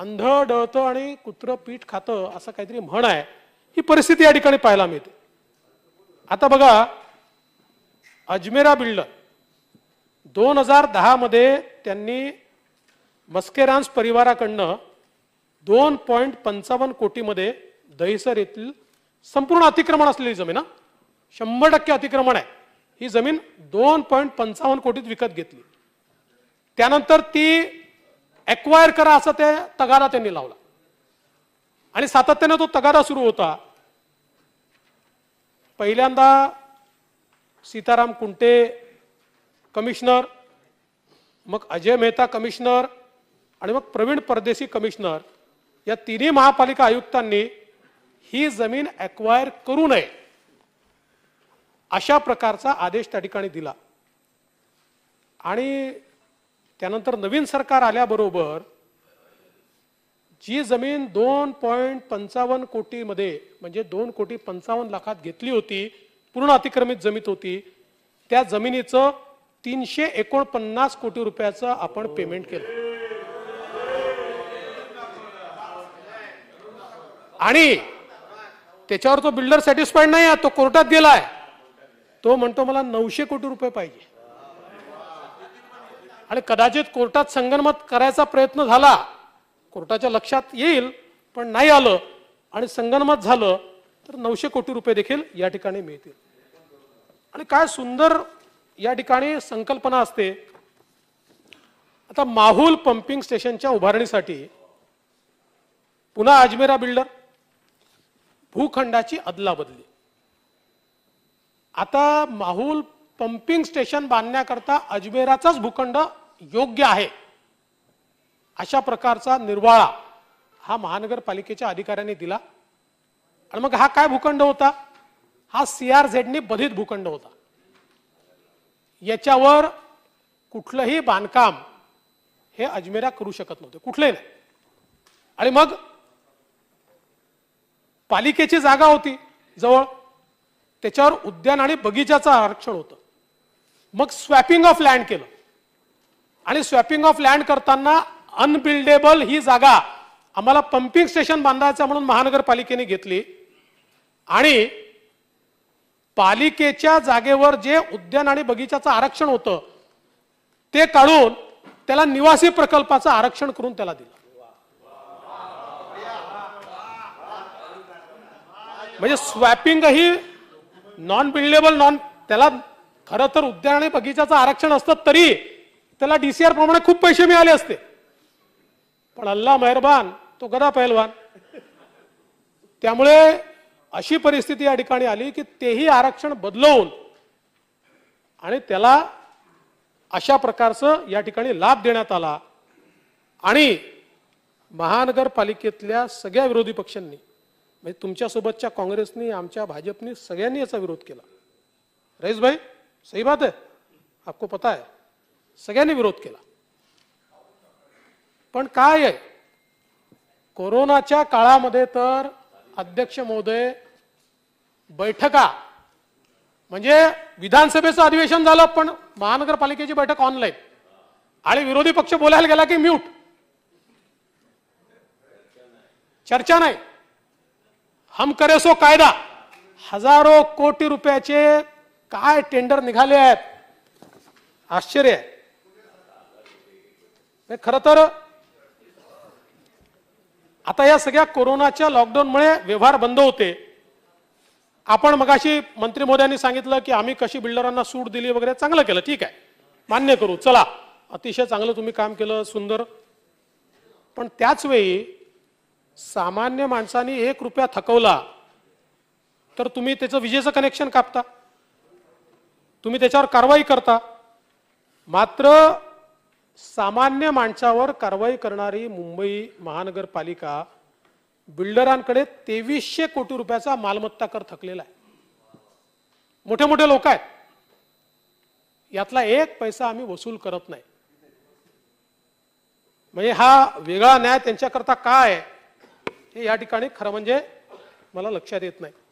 अंध डळतं आणि कुत्रं पीठ खातं असं काहीतरी म्हण आहे ही परिस्थिती या ठिकाणी पाहायला मिळते आता बघा अजमेरा बिल्डर दोन हजार मध्ये त्यांनी मस्केरान्स परिवाराकडनं दोन पॉईंट पंचावन्न कोटीमध्ये दहिसर येथील संपूर्ण अतिक्रमण असलेली जमीन शंभर टक्के अतिक्रमण आहे ही जमीन दोन पॉईंट पंचावन्न कोटीत विकत घेतली त्यानंतर ती ऍक्वायर करा असा ते तगादा त्यांनी लावला आणि सातत्याने तो तगादा सुरू होता पहिल्यांदा सीताराम कुंटे कमिशनर मग अजय मेहता कमिशनर आणि मग प्रवीण परदेशी कमिशनर या तिन्ही महापालिका आयुक्तांनी ही जमीन ऍक्वायर करू नये अशा प्रकारचा आदेश त्या ठिकाणी दिला आणि त्यानंतर नवीन सरकार आल्याबरोबर जी जमीन दोन पॉईंट पंचावन्न कोटीमध्ये म्हणजे दोन कोटी पंचावन्न लाखात घेतली होती पूर्ण अतिक्रमित जमीन होती त्या जमिनीचं तीनशे एकोणपन्नास कोटी रुपयाचं आपण पेमेंट केलं आणि त्याच्यावर तो बिल्डर सॅटिस्फाईड नाही तो कोर्टात गेलाय तो म्हणतो मला नऊशे कोटी रुपये पाहिजे आणि कदाचित कोर्टात संगनमत करायचा प्रयत्न झाला कोर्टाच्या लक्षात येईल पण नाही आलं आणि संगनमत झालं तर नऊशे कोटी रुपये देखील या ठिकाणी मिळतील आणि काय सुंदर या ठिकाणी संकल्पना असते आता माहूल पंपिंग स्टेशनच्या उभारणीसाठी पुन्हा अजमेरा बिल्डर भूखंडाची अदला बदली आता माहूल पंपिंग स्टेशन बांधण्याकरता अजमेराचाच भूखंड योग्य आहे अशा प्रकारचा निर्वाळा हा महानगरपालिकेच्या अधिकाऱ्यांनी दिला आणि मग हा काय भूखंड होता हा सी आर झेडने बधित भूखंड होता याच्यावर कुठलंही बांधकाम हे अजमेरा करू शकत नव्हते कुठले नाही आणि मग पालिकेची जागा होती जवळ त्याच्यावर उद्यान आणि बगीचाचं आरक्षण होतं मग स्वॅपिंग ऑफ लँड केलं आणि स्वॅपिंग ऑफ लँड करताना अनबिल्डेबल ही जागा आम्हाला पंपिंग स्टेशन बांधायचं म्हणून महानगरपालिकेने घेतली आणि पालिकेच्या जागेवर जे उद्यान आणि बगीचाचं आरक्षण होतं ते काढून त्याला निवासी प्रकल्पाचं आरक्षण करून त्याला दिलं म्हणजे स्वॅपिंग ही नॉन बिल्डेबल नॉन त्याला खरं तर उद्यान आणि बगीचाचं आरक्षण असतं तरी त्याला डीसीआर प्रमाणे खूप पैसे मिळाले असते पण अल्ला मेहरबान तो गदा पहिलवान त्यामुळे अशी परिस्थिती या ठिकाणी आली की तेही आरक्षण बदलवून आणि त्याला अशा प्रकारचं या ठिकाणी लाभ देण्यात आला आणि महानगरपालिकेतल्या सगळ्या विरोधी पक्षांनी म्हणजे तुमच्यासोबतच्या काँग्रेसनी आमच्या भाजपनी सगळ्यांनी याचा विरोध केला रईस भाई सही बात आहे आपको पता आहे सगळ्यांनी विरोध केला पण काय आहे कोरोनाच्या काळामध्ये तर अध्यक्ष महोदय बैठका म्हणजे विधानसभेचं अधिवेशन झालं पण महानगरपालिकेची बैठक ऑनलाईन आणि विरोधी पक्ष बोलायला गेला की म्यूट चर्चा नाही हम करे सो कायदा हजारो कोटी रुपयाचे काय टेंडर निघाले आहेत आश्चर्य आहे नाही खरं तर आता या सगळ्या कोरोनाच्या लॉकडाऊनमुळे व्यवहार बंद होते आपण मगाशी मंत्री मोदी सांगितलं की आम्ही कशी बिल्डरांना सूट दिली वगैरे चांगलं केलं ठीक आहे मान्य करू चला अतिशय चांगलं तुम्ही काम केलं सुंदर पण त्याचवेळी सामान्य माणसाने एक रुपया थकवला तर तुम्ही त्याचं विजेचं कनेक्शन कापता तुम्ही त्याच्यावर कारवाई करता मात्र सामान्य माणसावर कारवाई करणारी मुंबई महानगरपालिका बिल्डरांकडे तेवीसशे कोटी रुपयाचा मालमत्ता कर थकलेला आहे मोठे मोठे लोक आहेत यातला एक पैसा आम्ही वसूल करत नाही म्हणजे हा वेगळा न्याय त्यांच्याकरता काय हे या ठिकाणी खरं म्हणजे मला लक्षात येत नाही